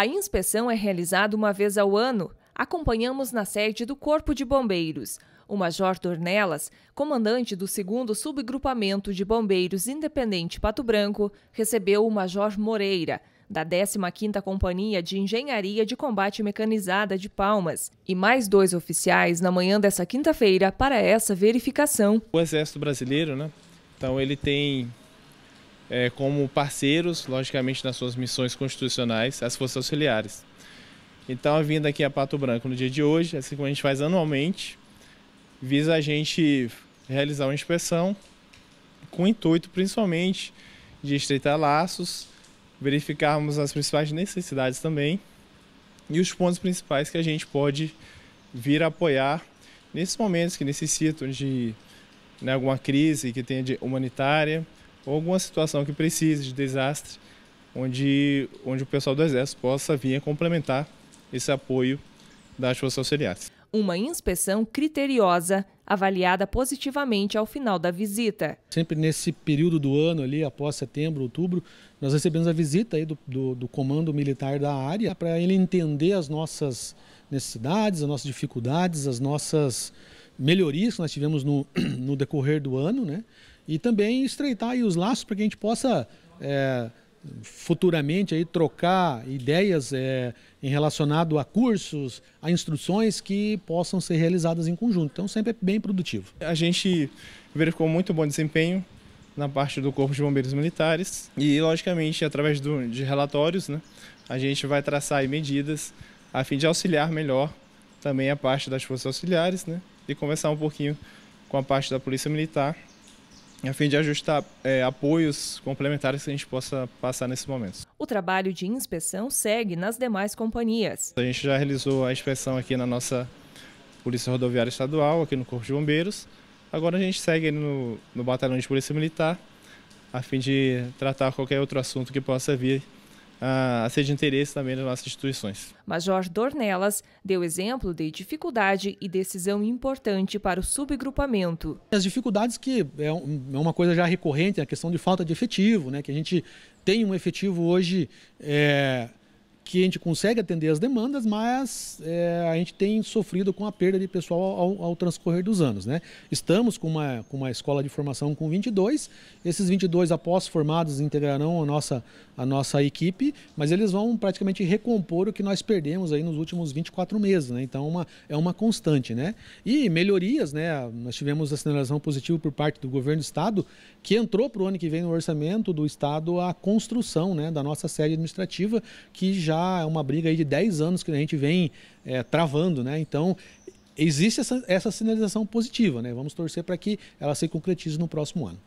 A inspeção é realizada uma vez ao ano. Acompanhamos na sede do Corpo de Bombeiros. O Major Dornelas, comandante do 2 Subgrupamento de Bombeiros Independente Pato Branco, recebeu o Major Moreira, da 15ª Companhia de Engenharia de Combate Mecanizada de Palmas, e mais dois oficiais na manhã dessa quinta-feira para essa verificação. O Exército Brasileiro, né? Então ele tem é, como parceiros, logicamente, nas suas missões constitucionais, as forças auxiliares. Então, a vinda aqui a Pato Branco no dia de hoje, assim como a gente faz anualmente, visa a gente realizar uma inspeção com o intuito, principalmente, de estreitar laços, verificarmos as principais necessidades também e os pontos principais que a gente pode vir apoiar nesses momentos que necessitam de né, alguma crise que tenha de humanitária ou alguma situação que precise de desastre, onde, onde o pessoal do Exército possa vir complementar esse apoio das forças auxiliares. Uma inspeção criteriosa, avaliada positivamente ao final da visita. Sempre nesse período do ano, ali após setembro, outubro, nós recebemos a visita aí do, do, do comando militar da área para ele entender as nossas necessidades, as nossas dificuldades, as nossas melhorias que nós tivemos no, no decorrer do ano, né? E também estreitar os laços para que a gente possa é, futuramente aí trocar ideias é, em relacionado a cursos, a instruções que possam ser realizadas em conjunto. Então sempre é bem produtivo. A gente verificou muito bom desempenho na parte do Corpo de Bombeiros Militares e, logicamente, através do, de relatórios, né, a gente vai traçar medidas a fim de auxiliar melhor também a parte das forças auxiliares, né, de conversar um pouquinho com a parte da Polícia Militar, a fim de ajustar é, apoios complementares que a gente possa passar nesses momentos. O trabalho de inspeção segue nas demais companhias. A gente já realizou a inspeção aqui na nossa Polícia Rodoviária Estadual, aqui no Corpo de Bombeiros. Agora a gente segue no, no Batalhão de Polícia Militar, a fim de tratar qualquer outro assunto que possa vir a ser de interesse também das nossas instituições. Major Dornelas deu exemplo de dificuldade e decisão importante para o subgrupamento. As dificuldades que é, é uma coisa já recorrente, a questão de falta de efetivo, né, que a gente tem um efetivo hoje é, que a gente consegue atender as demandas, mas é, a gente tem sofrido com a perda de pessoal ao, ao, transcorrer dos anos. Né? Estamos com uma, com uma escola de formação com 22, esses 22 após formados integrarão a nossa, a nossa equipe, mas eles vão praticamente recompor o que nós perdemos aí nos últimos 24 meses. Né? Então é uma, é uma constante. Né? E melhorias, né? nós tivemos a sinalização positiva por parte do governo do Estado, que entrou para o ano que vem no orçamento do Estado a construção né, da nossa sede administrativa, que já é uma briga aí de 10 anos que a gente vem é, travando, né? Então, existe essa, essa sinalização positiva, né? Vamos torcer para que ela se concretize no próximo ano.